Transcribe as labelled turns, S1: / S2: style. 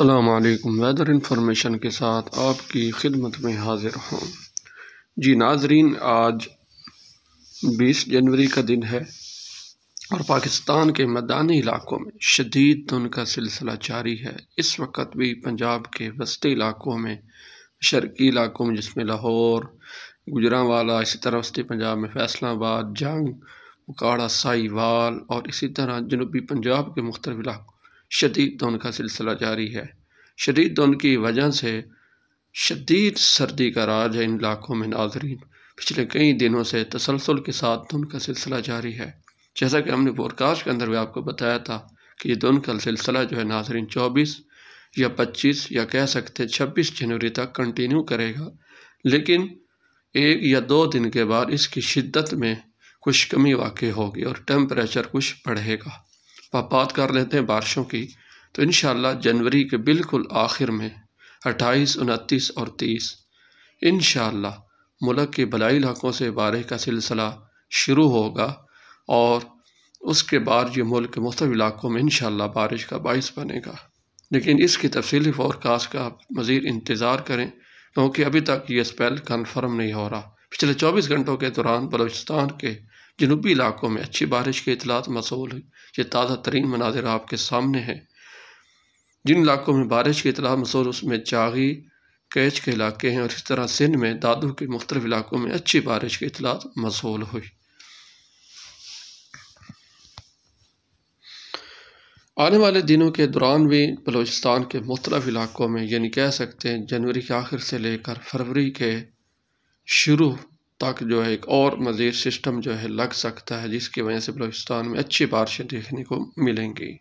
S1: अल्लाम weather information के साथ आपकी खिदमत में हाजिर हूँ जी नाजरीन आज 20 जनवरी का दिन है और पाकिस्तान के मैदानी इलाकों में शदीद धुन का सिलसिला जारी है इस वक्त भी पंजाब के वस्ती इलाकों में शर्की इलाकों में जिसमें लाहौर गुजरावाला इसी तरह वस्ती पंजाब में फैसलाबाद जंग उकाड़ा साईवाल और इसी तरह जनूबी पंजाब के मुख्तलिफ इलाकों शदीद धुन का सिलसिला जारी है शदीद धुन की वजह से शदीद सर्दी का राज है इन इलाकों में नाजरीन पिछले कई दिनों से तसलसल के साथ धुन का सिलसिला जारी है जैसा कि हमने पोरकाश के अंदर भी आपको बताया था कि ये धुंध का सिलसिला जो है नाजरीन चौबीस या पच्चीस या कह सकते छब्बीस जनवरी तक कंटिन्यू करेगा लेकिन एक या दो दिन के बाद इसकी शिद्दत में कुछ कमी वाक़ होगी और टेम्परेचर कुछ बढ़ेगा बात कर लेते हैं बारिशों की तो इन जनवरी के बिल्कुल आखिर में अट्ठाईस उनतीस और तीस इन मुल्क के भलाई इलाकों से बारिश का सिलसिला शुरू होगा और उसके बाद ये मुल्क के मुख्त इलाकों में इन बारिश का बायस बनेगा लेकिन इसकी तफसली फ़ौरकास्ट का मज़ीद इंतज़ार करें क्योंकि अभी तक ये स्पेल कन्फर्म नहीं हो रहा पिछले चौबीस घंटों के दौरान बलोचिस्तान के जनूबी इलाकों में अच्छी बारिश की इतलात मसूल हुई ये ताज़ा तरीन मनाजिर आपके सामने हैं जिन इलाकों में बारिश की इतला मसूल उसमें चागी कैच के इलाके हैं और इस तरह सिंध में दादू के मुख्तलिफ इलाकों में अच्छी बारिश की इतलात मसूल हुई आने वाले दिनों के दौरान भी बलोचिस्तान के मुख्तलिफ इलाकों में यानी कह सकते हैं जनवरी के आखिर से लेकर फरवरी के शुरू तक जो है एक और मज़ीद सिस्टम जो है लग सकता है जिसकी वजह से बलोचिस्तान में अच्छी बारिशें देखने को मिलेंगी